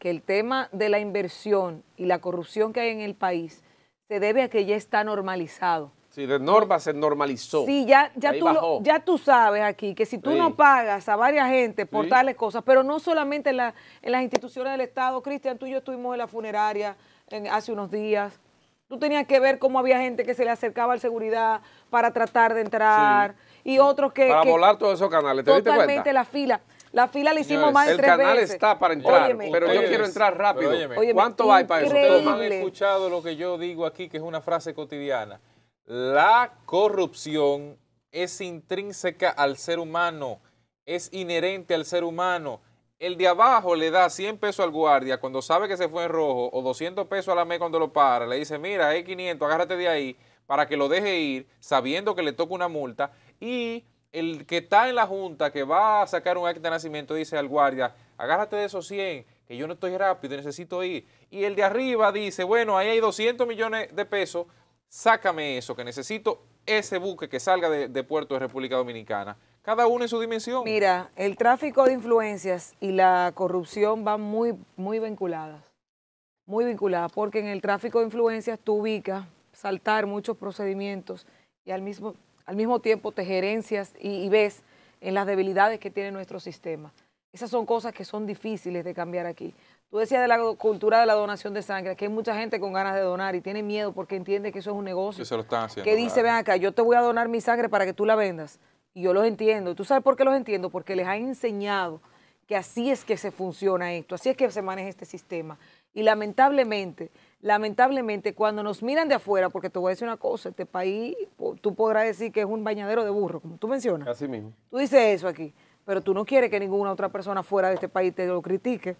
que el tema de la inversión y la corrupción que hay en el país se debe a que ya está normalizado. Sí, de norma se normalizó. Sí, ya, ya, tú, ya tú sabes aquí que si tú no pagas a varias gente por tales cosas, pero no solamente en, las instituciones del Estado, Cristian, tú y yo estuvimos en la funeraria hace unos días. Tú tenías que ver cómo había gente que se le acercaba al seguridad para tratar de entrar y otros que... Para volar todos esos canales, ¿te diste cuenta? Totalmente la fila. La fila le hicimos más de tres veces. El canal está para entrar, pero yo quiero entrar rápido. ¿Cuánto hay para eso? Ustedes han escuchado lo que yo digo aquí, que es una frase cotidiana. La corrupción es intrínseca al ser humano, es inherente al ser humano. El de abajo le da 100 pesos al guardia cuando sabe que se fue en rojo o 200 pesos a la MES cuando lo para. Le dice, mira, hay 500, agárrate de ahí para que lo deje ir sabiendo que le toca una multa. Y el que está en la junta, que va a sacar un acta de nacimiento, dice al guardia, agárrate de esos 100, que yo no estoy rápido, necesito ir. Y el de arriba dice, bueno, ahí hay 200 millones de pesos, sácame eso, que necesito ese buque que salga de, puerto de República Dominicana. Cada uno en su dimensión. Mira, el tráfico de influencias y la corrupción van muy, muy vinculadas. Muy vinculadas, porque en el tráfico de influencias tú ubicas saltar muchos procedimientos y al mismo al mismo tiempo te gerencias y, ves en las debilidades que tiene nuestro sistema. Esas son cosas que son difíciles de cambiar aquí. Tú decías de la cultura de la donación de sangre, que hay mucha gente con ganas de donar y tiene miedo porque entiende que eso es un negocio. Que se lo están haciendo. Que dice, ven acá, yo te voy a donar mi sangre para que tú la vendas. Y yo los entiendo. ¿Tú sabes por qué los entiendo? Porque les han enseñado que así es que se funciona esto, así es que se maneja este sistema. Y lamentablemente, lamentablemente, cuando nos miran de afuera, porque te voy a decir una cosa, este país, tú podrás decir que es un bañadero de burro, como tú mencionas. Así mismo. Tú dices eso aquí, pero tú no quieres que ninguna otra persona fuera de este país te lo critique.